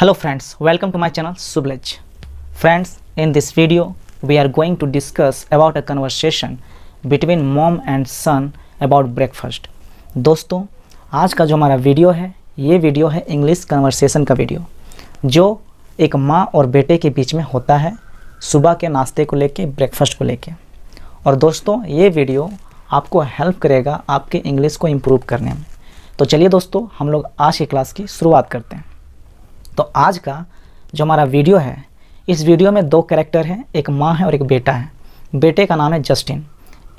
Hello friends welcome to my channel sublej friends in this video we are going to discuss about a conversation between mom and son about breakfast दोस्तों आज का जो हमारा video है ये video है English conversation का video जो एक माँ और बेटे के बीच में होता है सुबह के नाश्ते को लेकर ब्रेकफास्ट को ले लेके और दोस्तों ये वीडियो आपको हेल्प करेगा आपके इंग्लिस को इम्प्रूव करने में तो चलिए दोस्तों हम लोग आज की क्लास की शुरुआत करते हैं तो आज का जो हमारा वीडियो है इस वीडियो में दो कैरेक्टर हैं एक माँ है और एक बेटा है बेटे का नाम है जस्टिन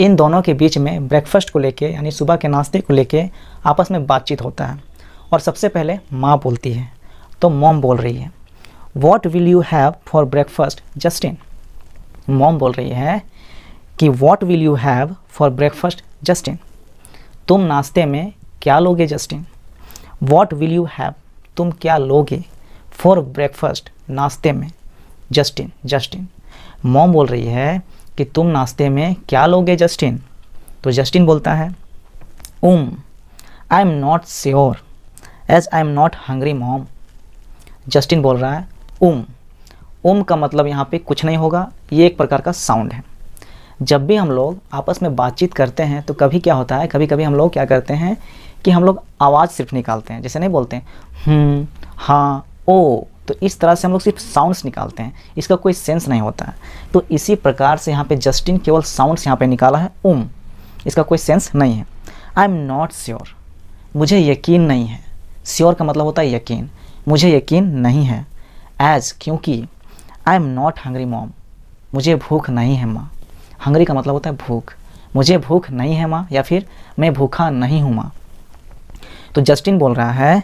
इन दोनों के बीच में ब्रेकफास्ट को लेके यानी सुबह के नाश्ते को लेके आपस में बातचीत होता है और सबसे पहले माँ बोलती है तो मोम बोल रही है what will you have for breakfast Justin mom बोल रही है कि what will you have for breakfast Justin तुम नाश्ते में क्या लोगे Justin what will you have तुम क्या लोगे फॉर ब्रेकफास्ट नाश्ते में जस्टिन जस्टिन मॉम बोल रही है कि तुम नाश्ते में क्या लोगे जस्टिन तो जस्टिन बोलता है um I am not sure as I am not hungry mom Justin बोल रहा है उम उम का मतलब यहाँ पे कुछ नहीं होगा ये एक प्रकार का साउंड है जब भी हम लोग आपस में बातचीत करते हैं तो कभी क्या होता है कभी कभी हम लोग क्या करते हैं कि हम लोग आवाज़ सिर्फ निकालते हैं जैसे नहीं बोलते हैं हम्म, हाँ ओ तो इस तरह से हम लोग सिर्फ साउंड्स निकालते हैं इसका कोई सेंस नहीं होता है तो इसी प्रकार से यहाँ पे जस्टिन केवल साउंड्स यहाँ पे निकाला है उम um। इसका कोई सेंस नहीं है आई एम नॉट श्योर मुझे यकीन नहीं है श्योर का मतलब होता है यकीन मुझे यकीन नहीं है एज क्योंकि I am not hungry mom मुझे भूख नहीं है माँ हंग्री का मतलब होता है भूख मुझे भूख नहीं है माँ या फिर मैं भूखा नहीं हूँ माँ तो जस्टिन बोल रहा है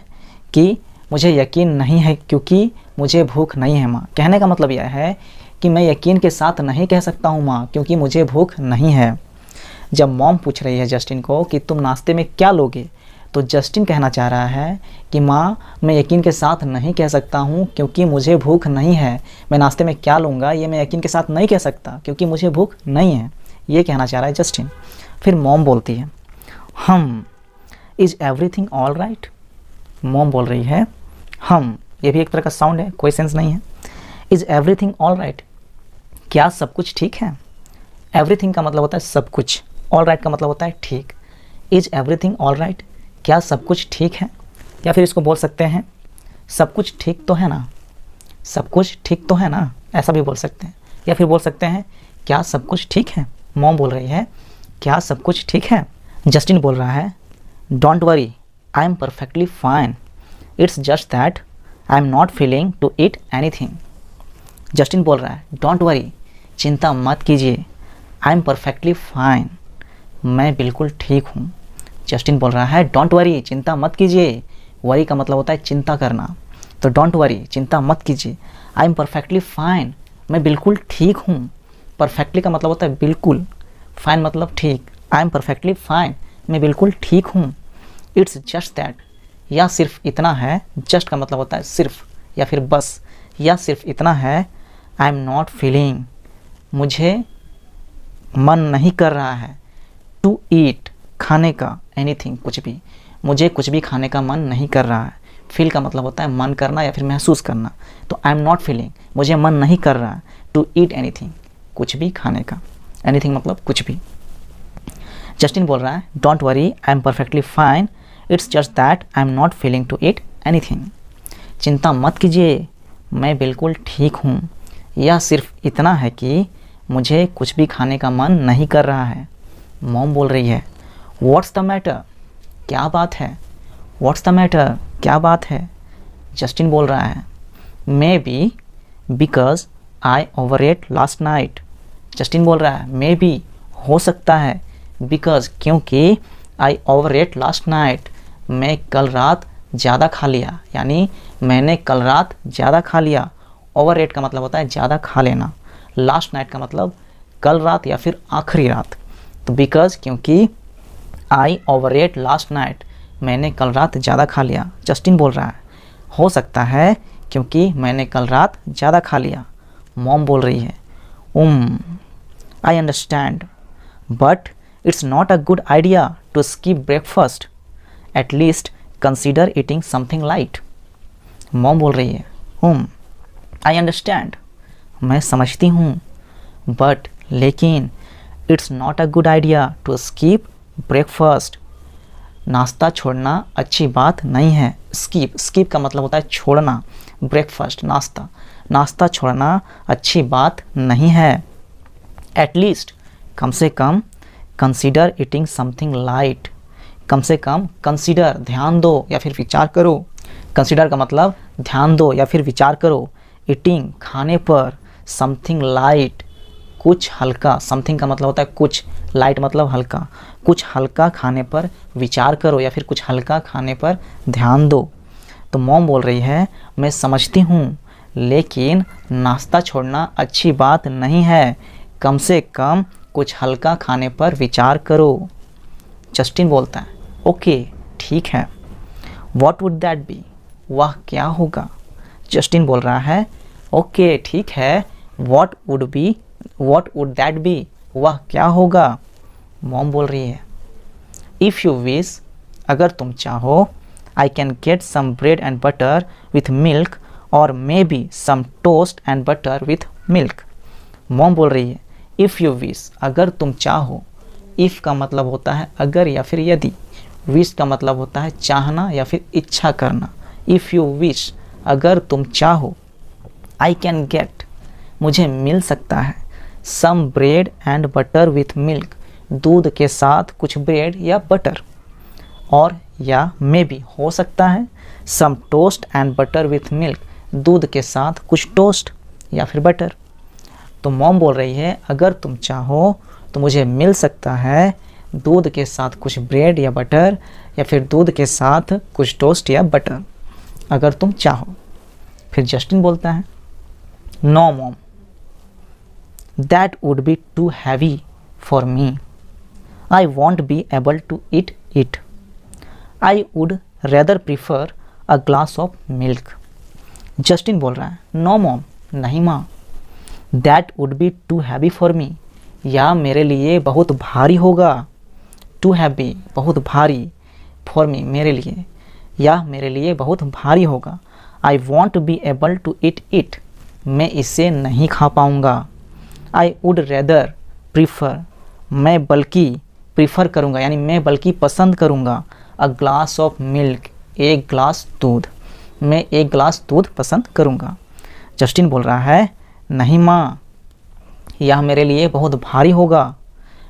कि मुझे यकीन नहीं है क्योंकि मुझे भूख नहीं है माँ कहने का मतलब यह है कि मैं यकीन के साथ नहीं कह सकता हूँ माँ क्योंकि मुझे भूख नहीं है जब मॉम पूछ रही है जस्टिन को कि तुम नाश्ते में क्या लोगे तो जस्टिन कहना चाह रहा है कि माँ मैं यकीन के साथ नहीं कह सकता हूँ क्योंकि मुझे भूख नहीं है मैं नाश्ते में क्या लूँगा ये मैं यकीन के साथ नहीं कह सकता क्योंकि मुझे भूख नहीं है ये कहना चाह रहा है जस्टिन फिर मॉम बोलती है हम इज़ एवरीथिंग ऑल राइट मोम बोल रही है हम ये भी एक तरह का साउंड है कोई सेंस नहीं है इज़ एवरीथिंग ऑल राइट क्या सब कुछ ठीक है एवरीथिंग का मतलब होता है सब कुछ ऑल राइट right का मतलब होता है ठीक इज़ एवरीथिंग ऑल राइट क्या सब कुछ ठीक है या फिर इसको बोल सकते हैं सब कुछ ठीक तो है ना सब कुछ ठीक तो है ना ऐसा भी बोल सकते हैं या फिर बोल सकते हैं क्या सब कुछ ठीक है मोम बोल रही है क्या सब कुछ ठीक है जस्टिन बोल रहा है don't worry I am perfectly fine it's just that I am not feeling to eat anything Justin बोल रहा है डोंट वरी चिंता मत कीजिए आई एम परफेक्टली फाइन मैं बिल्कुल ठीक हूँ जस्टिन बोल रहा है डोंट वरी चिंता मत कीजिए वरी का मतलब होता है चिंता करना तो डोंट वरी चिंता मत कीजिए आई एम परफेक्टली फाइन मैं बिल्कुल ठीक हूँ परफेक्टली का मतलब होता है बिल्कुल फाइन मतलब ठीक आई एम परफेक्टली फाइन मैं बिल्कुल ठीक हूँ इट्स जस्ट दैट या सिर्फ इतना है जस्ट का मतलब होता है सिर्फ या फिर बस या सिर्फ इतना है आई एम नॉट फीलिंग मुझे मन नहीं कर रहा है टू ईट खाने का एनीथिंग कुछ भी मुझे कुछ भी खाने का मन नहीं कर रहा है फील का मतलब होता है मन करना या फिर महसूस करना तो आई एम नॉट फीलिंग मुझे मन नहीं कर रहा टू ईट एनीथिंग कुछ भी खाने का एनीथिंग मतलब कुछ भी जस्टिन बोल रहा है don't worry I am perfectly fine it's just that I am not feeling to any anything चिंता मत कीजिए मैं बिल्कुल ठीक हूँ यह सिर्फ इतना है कि मुझे कुछ भी खाने का मन नहीं कर रहा है मोम बोल रही है व्हाट्स द मैटर क्या बात है व्हाट्स द मैटर क्या बात है जस्टिन बोल रहा है maybe because I overate last night Justin बोल रहा है मे बी हो सकता है बिकॉज क्योंकि I overate last night मैं कल रात ज़्यादा खा लिया यानी मैंने कल रात ज़्यादा खा लिया ओवर का मतलब होता है ज़्यादा खा लेना लास्ट नाइट का मतलब कल रात या फिर आखिरी रात तो बिकॉज क्योंकि आई ओवर लास्ट नाइट मैंने कल रात ज़्यादा खा लिया जस्टिन बोल रहा है हो सकता है क्योंकि मैंने कल रात ज़्यादा खा लिया मॉम बोल रही है um I understand but it's not a good idea to skip breakfast at least consider eating something light mom बोल रही है होम आई अंडरस्टैंड मैं समझती हूँ बट लेकिन it's not a good idea to skip breakfast नाश्ता छोड़ना अच्छी बात नहीं है स्कीप स्कीप का मतलब होता है छोड़ना ब्रेकफास्ट नाश्ता नाश्ता छोड़ना अच्छी बात नहीं है एटलीस्ट कम से कम कंसिडर ईटिंग समथिंग लाइट कम से कम कंसिडर ध्यान दो या फिर विचार करो कंसिडर का मतलब ध्यान दो या फिर विचार करो ईटिंग खाने पर समथिंग लाइट कुछ हल्का समथिंग का मतलब होता है कुछ लाइट मतलब हल्का कुछ हल्का खाने पर विचार करो या फिर कुछ हल्का खाने पर ध्यान दो तो मोम बोल रही है मैं समझती हूँ लेकिन नाश्ता छोड़ना अच्छी बात नहीं है कम से कम कुछ हल्का खाने पर विचार करो जस्टिन बोलता है ओके ठीक है वॉट वुड दैट बी वह क्या होगा जस्टिन बोल रहा है ओके ठीक है what would be what would that be वह क्या होगा मॉम बोल रही है इफ़ यू विश अगर तुम चाहो I can get some bread and butter with milk और maybe some toast and butter with milk mom बोल रही है इफ़ यू विश अगर तुम चाहो इफ़ का मतलब होता है अगर या फिर यदि विश का मतलब होता है चाहना या फिर इच्छा करना इफ़ यू विश अगर तुम चाहो आई कैन गेट मुझे मिल सकता है some bread and butter with milk दूध के साथ कुछ ब्रेड या बटर और या मे बी हो सकता है some toast and butter with milk दूध के साथ कुछ टोस्ट या फिर बटर तो मॉम बोल रही है अगर तुम चाहो तो मुझे मिल सकता है दूध के साथ कुछ ब्रेड या बटर या फिर दूध के साथ कुछ टोस्ट या बटर अगर तुम चाहो फिर जस्टिन बोलता है no mom that would be too heavy for me I won't be able to eat it I would rather prefer a glass of milk Justin बोल रहा है नो मोम नहीं माँ that would be too heavy for me या मेरे लिए बहुत भारी होगा टू हैव बी बहुत भारी फॉर मी मेरे लिए यह मेरे लिए बहुत भारी होगा I won't be able to eat it मैं इसे नहीं खा पाऊँगा आई वुड रेदर प्रीफर मैं बल्कि प्रीफर करूँगा यानी मैं बल्कि पसंद करूँगा अ ग्लास ऑफ मिल्क एक ग्लास दूध मैं एक ग्लास दूध पसंद करूँगा जस्टिन बोल रहा है नहीं माँ यह मेरे लिए बहुत भारी होगा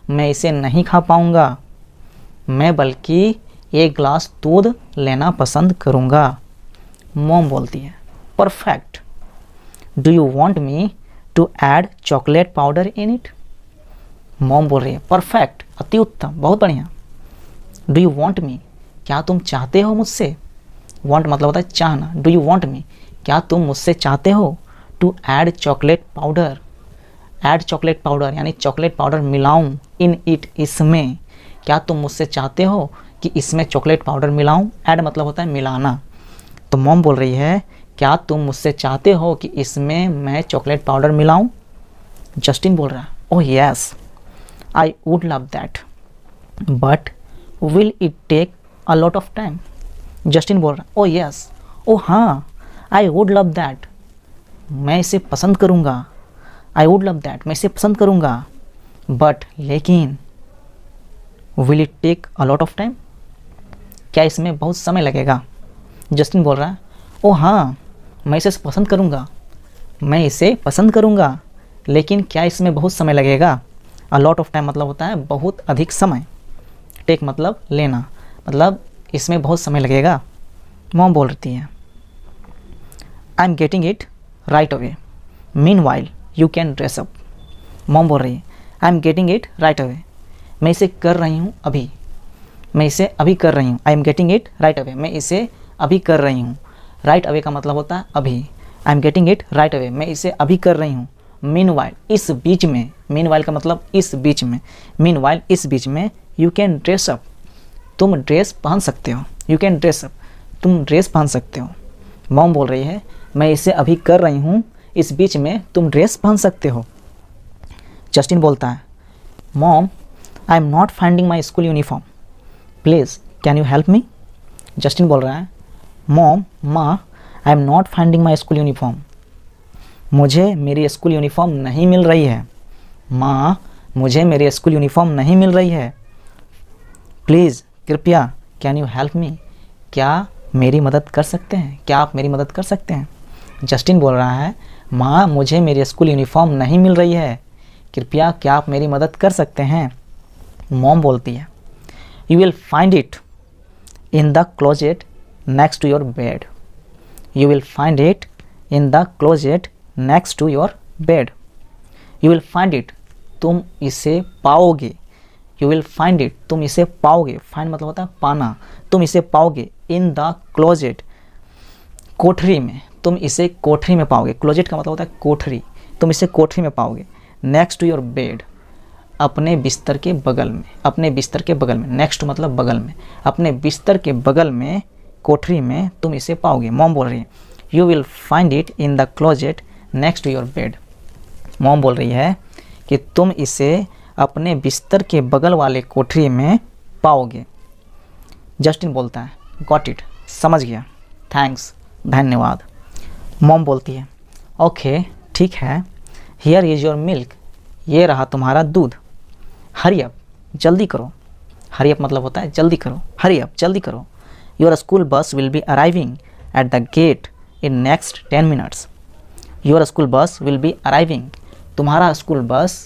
मैं इसे नहीं खा पाऊँगा मैं बल्कि एक ग्लास दूध लेना पसंद करूँगा मोम बोलती है perfect do you want me to add chocolate powder in it mom बोल रही है परफेक्ट अति उत्तम बहुत बढ़िया डू यू वॉन्ट मी क्या तुम चाहते हो मुझसे वॉन्ट मतलब होता है चाहना डू यू वॉन्ट मी क्या तुम मुझसे चाहते हो to add chocolate powder add chocolate powder यानी चॉकलेट पाउडर मिलाऊं इन इट इसमें क्या तुम मुझसे चाहते हो कि इसमें चॉकलेट पाउडर मिलाऊं ऐड मतलब होता है मिलाना तो मोम बोल रही है क्या तुम मुझसे चाहते हो कि इसमें मैं चॉकलेट पाउडर मिलाऊं जस्टिन बोल रहा है oh yes I would love that but will it take a lot of time Justin बोल रहा है ओह यस ओ हाँ आई वुड लव दैट मैं इसे पसंद करूँगा आई वुड लव दैट मैं इसे पसंद करूँगा बट लेकिन will it take a lot of time क्या इसमें बहुत समय लगेगा जस्टिन बोल रहा है ओ हाँ मैं इसे पसंद करूँगा मैं इसे पसंद करूँगा लेकिन क्या इसमें बहुत समय लगेगा अ लॉट ऑफ टाइम मतलब होता है बहुत अधिक समय टेक मतलब लेना मतलब इसमें बहुत समय लगेगा मोम बोल रही है I am getting it right away meanwhile you can dress up mom mom बोल रही है I am getting it right away मैं इसे कर रही हूँ अभी मैं इसे अभी कर रही हूँ I am getting it right away मैं इसे अभी कर रही हूँ राइट अवे का मतलब होता है अभी I am getting it right away मैं इसे अभी कर रही हूँ मीन वाइल इस बीच में मीन वाइल का मतलब इस बीच में मीन वाइल इस बीच में यू कैन ड्रेस अप तुम ड्रेस पहन सकते हो यू कैन ड्रेस अप तुम ड्रेस पहन सकते हो मॉम बोल रही है मैं इसे अभी कर रही हूँ इस बीच में तुम ड्रेस पहन सकते हो जस्टिन बोलता है mom I am not finding my school uniform please can you help me Justin बोल रहा है मोम माँ I am not finding my school uniform मुझे मेरी स्कूल यूनिफॉर्म नहीं मिल रही है माँ मुझे मेरी स्कूल यूनिफॉर्म नहीं मिल रही है प्लीज़ कृपया कैन यू हेल्प मी क्या मेरी मदद कर सकते हैं क्या आप मेरी मदद कर सकते हैं जस्टिन बोल रहा है माँ मुझे मेरी स्कूल यूनिफॉर्म नहीं मिल रही है कृपया क्या आप मेरी मदद कर सकते हैं मोम बोलती है you will find it in the closet next to your bed you will find it in the closet next to your bed you will find it तुम इसे पाओगे यू विल फाइंड इट तुम इसे पाओगे find मतलब होता है पाना तुम इसे पाओगे इन द क्लोजेट कोठरी में तुम इसे कोठरी में पाओगे क्लोजेट का मतलब होता है कोठरी तुम इसे कोठरी में पाओगे नेक्स्ट टू योर बेड अपने बिस्तर के बगल में अपने बिस्तर के बगल में नेक्स्ट मतलब बगल में अपने बिस्तर के बगल में कोठरी में तुम इसे पाओगे मोम बोल रही है you will find it in the closet next your bed mom बोल रही है कि तुम इसे अपने बिस्तर के बगल वाले कोठरी में पाओगे जस्टिन बोलता है गॉट इट समझ गया थैंक्स धन्यवाद मोम बोलती है ओके ठीक है हियर इज़ योर मिल्क ये रहा तुम्हारा दूध अप जल्दी करो हरियप मतलब होता है जल्दी करो अप जल्दी करो your school bus will be arriving at the gate in next ten minutes your school bus will be arriving तुम्हारा स्कूल बस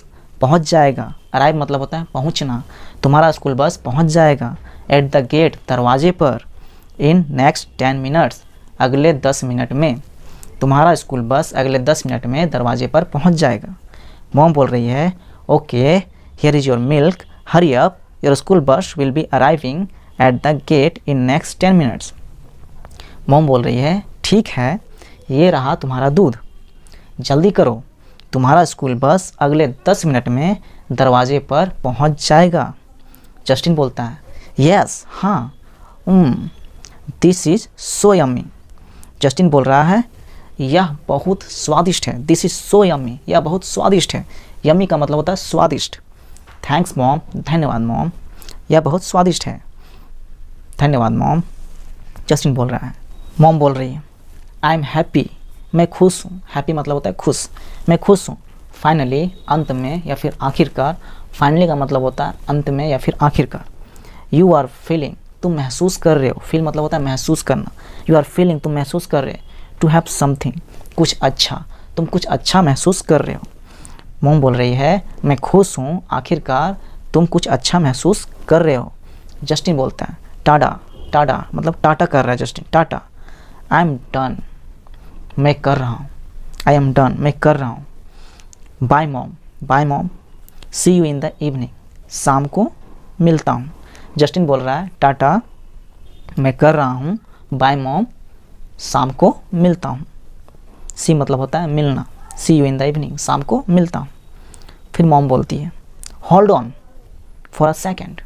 पहुंच जाएगा अराइव मतलब होता है पहुंचना तुम्हारा स्कूल बस पहुंच जाएगा एट द गेट दरवाजे पर इन नेक्स्ट टेन मिनट्स अगले दस मिनट में तुम्हारा स्कूल बस अगले दस मिनट में दरवाजे पर पहुंच जाएगा मोम बोल रही है okay here is your milk hurry up your school bus will be arriving at the gate in next ten minutes mom बोल रही है ठीक है ये रहा तुम्हारा दूध जल्दी करो तुम्हारा स्कूल बस अगले दस मिनट में दरवाजे पर पहुंच जाएगा जस्टिन बोलता है यस हाँ this is so yummy Justin बोल रहा है यह बहुत स्वादिष्ट है दिस इज़ सो यमी यह बहुत स्वादिष्ट है यमी का मतलब होता है स्वादिष्ट थैंक्स मॉम धन्यवाद मॉम यह बहुत स्वादिष्ट है धन्यवाद मॉम जस्टिन बोल रहा है मॉम बोल रही है आई एम हैप्पी मैं खुश हूँ हैप्पी मतलब होता है खुश मैं खुश हूँ फाइनली अंत में या फिर आखिरकार फाइनली का मतलब होता है अंत में या फिर आखिरकार यू आर फीलिंग तुम महसूस कर रहे हो फील मतलब होता है महसूस करना यू आर फीलिंग तुम महसूस कर रहे हो टू हैव समथिंग कुछ अच्छा तुम कुछ अच्छा महसूस कर रहे हो मोम बोल रही है मैं खुश हूँ आखिरकार तुम कुछ अच्छा महसूस कर रहे हो जस्टिन बोलते हैं टाटा टाटा मतलब टाटा कर रहा है Justin tata I am done मैं कर रहा हूँ आई एम डन मैं कर रहा हूँ bye mom bye mom see you in the evening शाम को मिलता हूँ जस्टिन बोल रहा है टाटा मैं कर रहा हूँ बाय मॉम शाम को मिलता हूँ सी मतलब होता है मिलना see you in the evening शाम को मिलता हूँ फिर मॉम बोलती है hold on for a second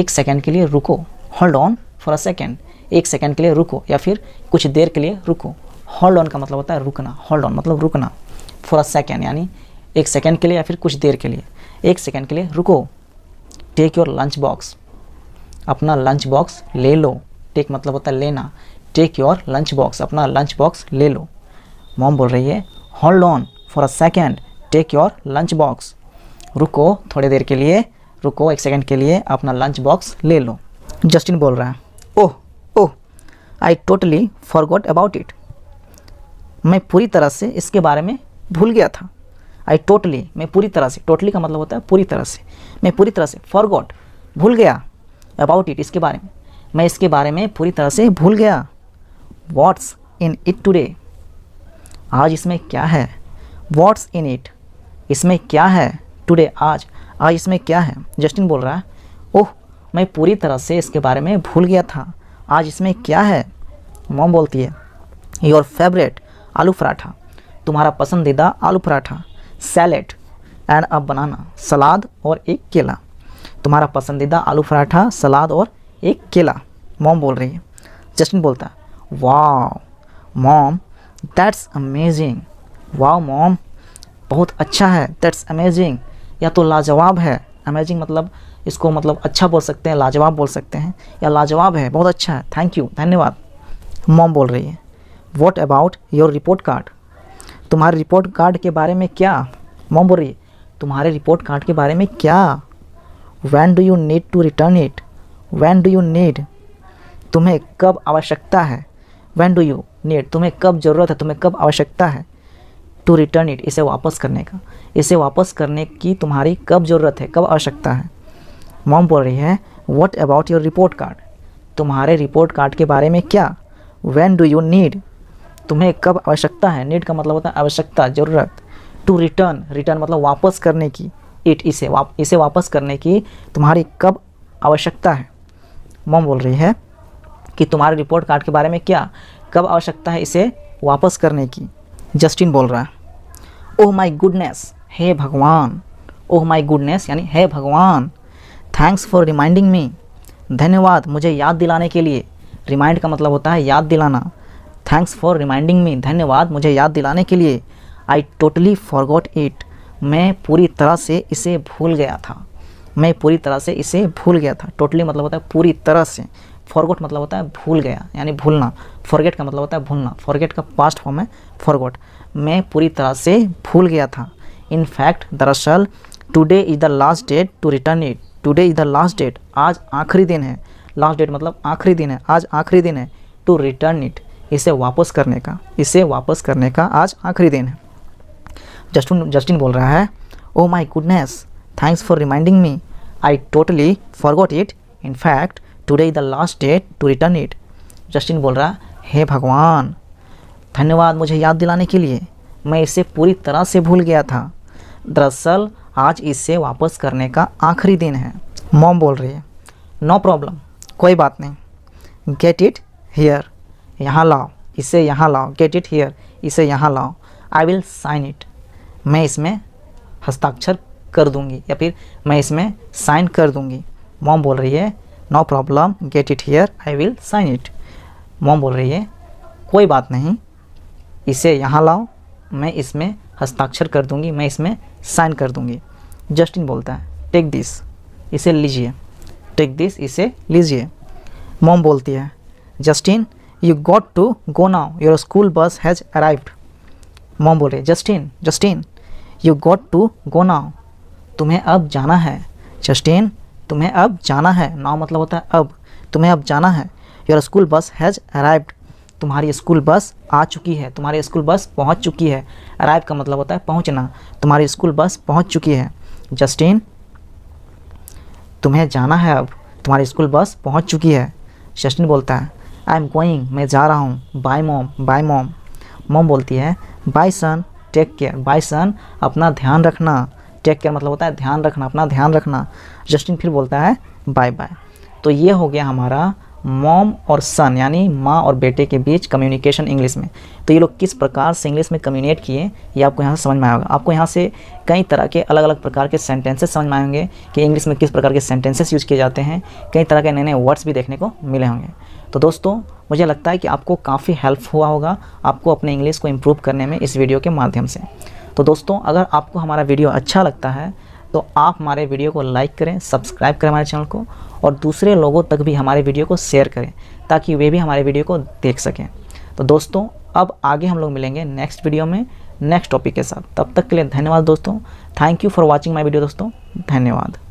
एक सेकेंड के लिए रुको hold on for a second एक सेकेंड के लिए रुको या फिर कुछ देर के लिए रुको होल्ड ऑन का मतलब होता है रुकना होल्ड ऑन मतलब रुकना फॉर अ सेकेंड यानी एक सेकेंड के लिए या फिर कुछ देर के लिए एक सेकेंड के लिए रुको टेक योर लंच बॉक्स अपना लंच बॉक्स ले लो टेक मतलब होता है लेना टेक योर लंच बॉक्स अपना लंच बॉक्स ले लो मॉम बोल रही है hold on for a second take your lunch box रुको थोड़ी देर के लिए रुको एक सेकेंड के लिए अपना लंच बॉक्स ले लो जस्टिन बोल रहा है oh oh I totally forgot about it मैं पूरी तरह से इसके बारे में भूल गया था आई टोटली मैं पूरी तरह से टोटली का मतलब होता है पूरी तरह से मैं पूरी तरह से फॉरगॉट भूल गया अबाउट इट इसके बारे में मैं इसके बारे में पूरी तरह से भूल गया वॉट्स इन इट टूडे आज इसमें क्या है वॉट्स इन इट इसमें क्या है टुडे आज आज इसमें क्या है जस्टिन बोल रहा है ओह मैं पूरी तरह से इसके बारे में भूल गया था आज इसमें क्या है मोम बोलती है योर फेवरेट आलू पराठा तुम्हारा पसंदीदा aloo paratha salad and a banana सलाद और एक केला तुम्हारा पसंदीदा आलू पराठा सलाद और एक केला मोम बोल रही है जस्टिन बोलता है वाह mom that's amazing wow mom बहुत अच्छा है दैट्स अमेजिंग या तो लाजवाब है अमेजिंग मतलब इसको मतलब अच्छा बोल सकते हैं लाजवाब बोल सकते हैं या लाजवाब है बहुत अच्छा है थैंक यू धन्यवाद मॉम बोल रही है what about your report card तुम्हारे रिपोर्ट कार्ड के बारे में क्या मॉम बोल रही है तुम्हारे रिपोर्ट कार्ड के बारे में क्या when do you need to return it when do you need तुम्हें कब आवश्यकता है वैन डू यू नीड तुम्हें कब ज़रूरत है तुम्हें कब आवश्यकता है टू रिटर्न इट इसे वापस करने का इसे वापस करने की तुम्हारी कब ज़रूरत है कब आवश्यकता है मॉम बोल रही है what about your report card तुम्हारे रिपोर्ट कार्ड के बारे में क्या वैन डू यू नीड तुम्हें कब आवश्यकता है नीड का मतलब होता है आवश्यकता ज़रूरत टू रिटर्न रिटर्न मतलब वापस करने की इट इसे वाप इसे वापस करने की तुम्हारी कब आवश्यकता है मॉम बोल रही है कि तुम्हारे रिपोर्ट कार्ड के बारे में क्या कब आवश्यकता है इसे वापस करने की जस्टिन बोल रहा है ओह माई गुडनेस हे भगवान ओह माई गुडनेस यानी हे भगवान थैंक्स फॉर रिमाइंडिंग मी धन्यवाद मुझे याद दिलाने के लिए रिमाइंड का मतलब होता है याद दिलाना थैंक्स फॉर रिमाइंडिंग मी धन्यवाद मुझे याद दिलाने के लिए आई टोटली फॉरगॉट इट मैं पूरी तरह से इसे भूल गया था मैं पूरी तरह से इसे भूल गया था टोटली मतलब होता है पूरी तरह से फॉरगॉट मतलब होता है भूल गया यानी भूलना फॉरगेट का मतलब होता है भूलना फॉरगेट का पास्ट फॉर्म है फॉरगोट मैं पूरी तरह से भूल गया था इन फैक्ट दरअसल today is the last date to return it today is the last date आज आखिरी दिन है लास्ट डेट मतलब आखिरी दिन है आज आखिरी दिन है टू रिटर्न इट इसे वापस करने का इसे वापस करने का आज आखिरी दिन है जस्टिन जस्टिन बोल रहा है oh my goodness thanks for reminding me I totally forgot it in fact today is the last date to return it Justin बोल रहा है हे भगवान धन्यवाद मुझे याद दिलाने के लिए मैं इसे पूरी तरह से भूल गया था दरअसल आज इसे वापस करने का आखिरी दिन है मॉम बोल रही है नो प्रॉब्लम कोई बात नहीं गेट इट हियर यहाँ लाओ इसे यहाँ लाओ गेट इट हियर इसे यहाँ लाओ आई विल साइन इट मैं इसमें हस्ताक्षर कर दूंगी या फिर मैं इसमें साइन कर दूंगी मॉम बोल रही है no problem get it here I will sign it mom बोल रही है कोई बात नहीं इसे यहाँ लाओ मैं इसमें हस्ताक्षर कर दूँगी मैं इसमें साइन कर दूँगी जस्टिन बोलता है टेक दिस इसे लीजिए टेक दिस इसे लीजिए मोम बोलती है Justin you got to go now your school bus has arrived mom बोल रही है Justin Justin you got to go now तुम्हें अब जाना है जस्टिन तुम्हें अब जाना है नाउ मतलब होता है अब तुम्हें अब जाना है your school bus has arrived तुम्हारी स्कूल बस आ चुकी है तुम्हारी स्कूल बस पहुंच चुकी है अराइव का मतलब होता है पहुंचना तुम्हारी स्कूल बस पहुंच चुकी है जस्टिन तुम्हें जाना है अब तुम्हारी स्कूल बस पहुंच चुकी है जस्टिन बोलता है आई एम गोइंग मैं जा रहा हूँ बाय मोम बाय मोम मोम बोलती है bye son take care bye son अपना ध्यान रखना टेक केयर मतलब होता है ध्यान रखना अपना ध्यान रखना जस्टिन फिर बोलता है बाय बाय तो ये हो गया हमारा मॉम और सन यानी माँ और बेटे के बीच कम्युनिकेशन इंग्लिश में तो ये लोग किस प्रकार से इंग्लिश में कम्युनिकेट किए ये आपको यहाँ से समझ में आएगा आपको यहाँ से कई तरह के अलग अलग प्रकार के सेंटेंसेस समझ में आएंगे कि इंग्लिश में किस प्रकार के सेंटेंसेस यूज किए जाते हैं कई तरह के नए नए वर्ड्स भी देखने को मिले होंगे तो दोस्तों मुझे लगता है कि आपको काफ़ी हेल्प हुआ होगा आपको अपने इंग्लिश को इम्प्रूव करने में इस वीडियो के माध्यम से तो दोस्तों अगर आपको हमारा वीडियो अच्छा लगता है तो आप हमारे वीडियो को लाइक करें सब्सक्राइब करें हमारे चैनल को और दूसरे लोगों तक भी हमारे वीडियो को शेयर करें ताकि वे भी हमारे वीडियो को देख सकें तो दोस्तों अब आगे हम लोग मिलेंगे नेक्स्ट वीडियो में नेक्स्ट टॉपिक के साथ तब तक के लिए धन्यवाद दोस्तों thank you for watching my video दोस्तों धन्यवाद